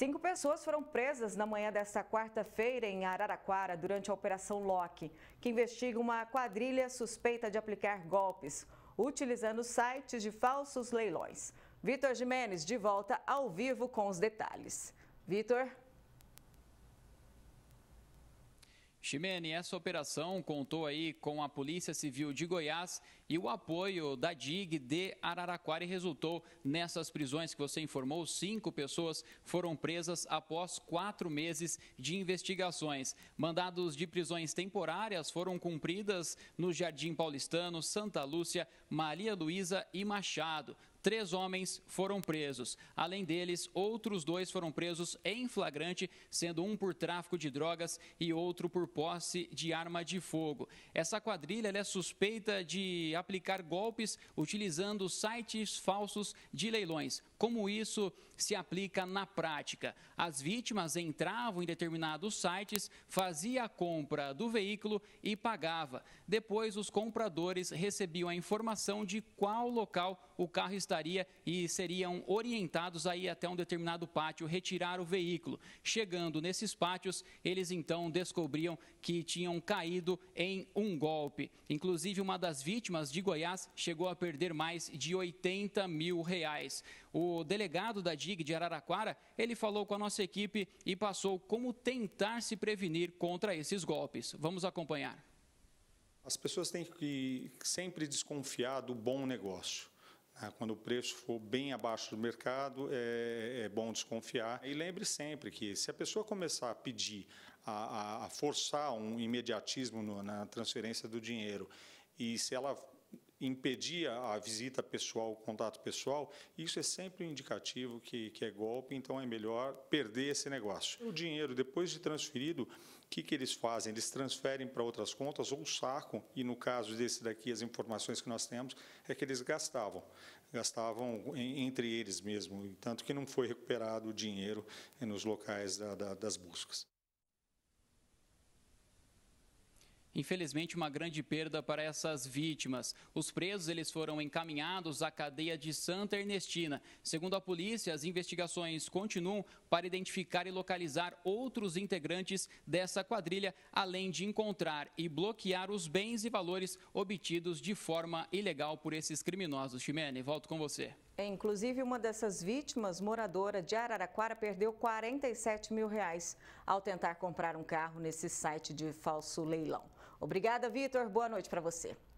Cinco pessoas foram presas na manhã desta quarta-feira em Araraquara durante a Operação Locke, que investiga uma quadrilha suspeita de aplicar golpes, utilizando sites de falsos leilões. Vitor Jimenez de volta ao vivo com os detalhes. Vitor. Ximene, essa operação contou aí com a Polícia Civil de Goiás e o apoio da DIG de Araraquara e resultou nessas prisões que você informou. Cinco pessoas foram presas após quatro meses de investigações. Mandados de prisões temporárias foram cumpridas no Jardim Paulistano, Santa Lúcia, Maria Luísa e Machado três homens foram presos. Além deles, outros dois foram presos em flagrante, sendo um por tráfico de drogas e outro por posse de arma de fogo. Essa quadrilha é suspeita de aplicar golpes utilizando sites falsos de leilões. Como isso se aplica na prática? As vítimas entravam em determinados sites, fazia a compra do veículo e pagava. Depois, os compradores recebiam a informação de qual local o carro estava e seriam orientados a ir até um determinado pátio retirar o veículo. Chegando nesses pátios, eles então descobriam que tinham caído em um golpe. Inclusive, uma das vítimas de Goiás chegou a perder mais de 80 mil reais. O delegado da DIG de Araraquara, ele falou com a nossa equipe e passou como tentar se prevenir contra esses golpes. Vamos acompanhar. As pessoas têm que sempre desconfiar do bom negócio. Ah, quando o preço for bem abaixo do mercado, é, é bom desconfiar. E lembre sempre que se a pessoa começar a pedir, a, a forçar um imediatismo no, na transferência do dinheiro, e se ela impedia a visita pessoal, o contato pessoal, isso é sempre um indicativo que, que é golpe, então é melhor perder esse negócio. O dinheiro, depois de transferido, o que, que eles fazem? Eles transferem para outras contas ou sacam, e no caso desse daqui, as informações que nós temos é que eles gastavam, gastavam entre eles mesmo, tanto que não foi recuperado o dinheiro eh, nos locais da, da, das buscas. Infelizmente, uma grande perda para essas vítimas. Os presos eles foram encaminhados à cadeia de Santa Ernestina. Segundo a polícia, as investigações continuam para identificar e localizar outros integrantes dessa quadrilha, além de encontrar e bloquear os bens e valores obtidos de forma ilegal por esses criminosos. Ximene, volto com você. É, inclusive, uma dessas vítimas, moradora de Araraquara, perdeu 47 mil reais ao tentar comprar um carro nesse site de falso leilão. Obrigada, Vitor. Boa noite para você.